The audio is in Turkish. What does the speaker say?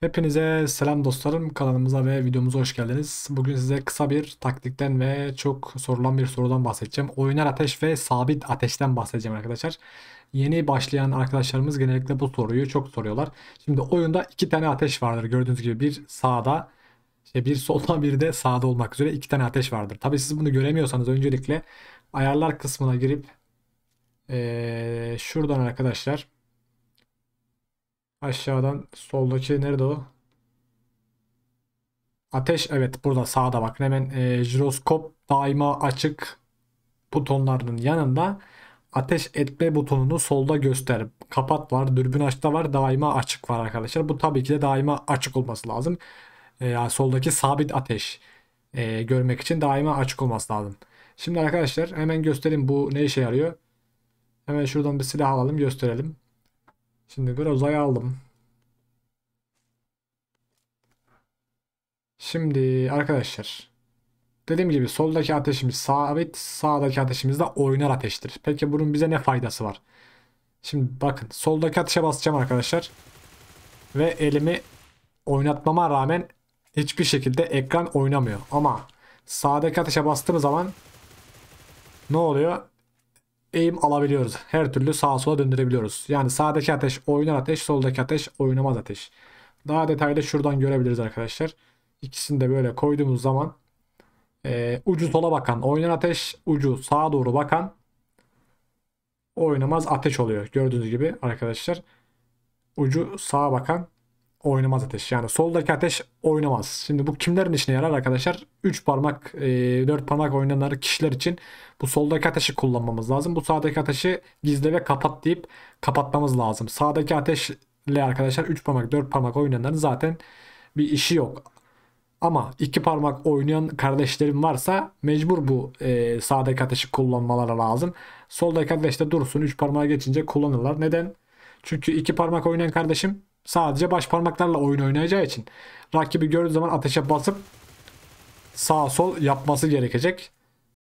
Hepinize selam dostlarım. Kanalımıza ve videomuza hoş geldiniz. Bugün size kısa bir taktikten ve çok sorulan bir sorudan bahsedeceğim. Oynar ateş ve sabit ateşten bahsedeceğim arkadaşlar. Yeni başlayan arkadaşlarımız genellikle bu soruyu çok soruyorlar. Şimdi oyunda iki tane ateş vardır. Gördüğünüz gibi bir sağda, işte bir solda bir de sağda olmak üzere iki tane ateş vardır. Tabi siz bunu göremiyorsanız öncelikle ayarlar kısmına girip ee, şuradan arkadaşlar Aşağıdan soldaki nerede o? Ateş evet burada sağda bak hemen e, jiroskop daima açık butonlarının yanında ateş etme butonunu solda göster. Kapat var, dürbün açta var, daima açık var arkadaşlar. Bu tabii ki de daima açık olması lazım. E, yani soldaki sabit ateş e, görmek için daima açık olması lazım. Şimdi arkadaşlar hemen göstereyim bu ne işe yarıyor. Hemen şuradan bir silah alalım gösterelim. Şimdi biraz aldım. Şimdi arkadaşlar. Dediğim gibi soldaki ateşimiz sabit. Sağdaki ateşimiz de oynar ateştir. Peki bunun bize ne faydası var? Şimdi bakın. Soldaki ateşe basacağım arkadaşlar. Ve elimi oynatmama rağmen hiçbir şekilde ekran oynamıyor. Ama sağdaki ateşe bastığım zaman ne oluyor? eğim alabiliyoruz. Her türlü sağa sola döndürebiliyoruz. Yani sağdaki ateş oynar ateş, soldaki ateş oynamaz ateş. Daha detaylı şuradan görebiliriz arkadaşlar. İkisini de böyle koyduğumuz zaman e, ucu sola bakan oynar ateş, ucu sağa doğru bakan oynamaz ateş oluyor. Gördüğünüz gibi arkadaşlar ucu sağa bakan oynamaz ateş. Yani soldaki ateş oynamaz. Şimdi bu kimlerin işine yarar arkadaşlar? 3 parmak, 4 e, parmak oynanan kişiler için bu soldaki ateşi kullanmamız lazım. Bu sağdaki ateşi gizle ve kapat deyip kapatmamız lazım. Sağdaki ateşle arkadaşlar 3 parmak, 4 parmak oynayanların zaten bir işi yok. Ama iki parmak oynayan kardeşlerim varsa mecbur bu e, sağdaki ateşi kullanmaları lazım. Soldaki ateş de dursun. Üç parmağa geçince kullanırlar. Neden? Çünkü iki parmak oynayan kardeşim Sadece baş parmaklarla oyun oynayacağı için rakibi gördüğü zaman ateşe basıp sağ sol yapması gerekecek.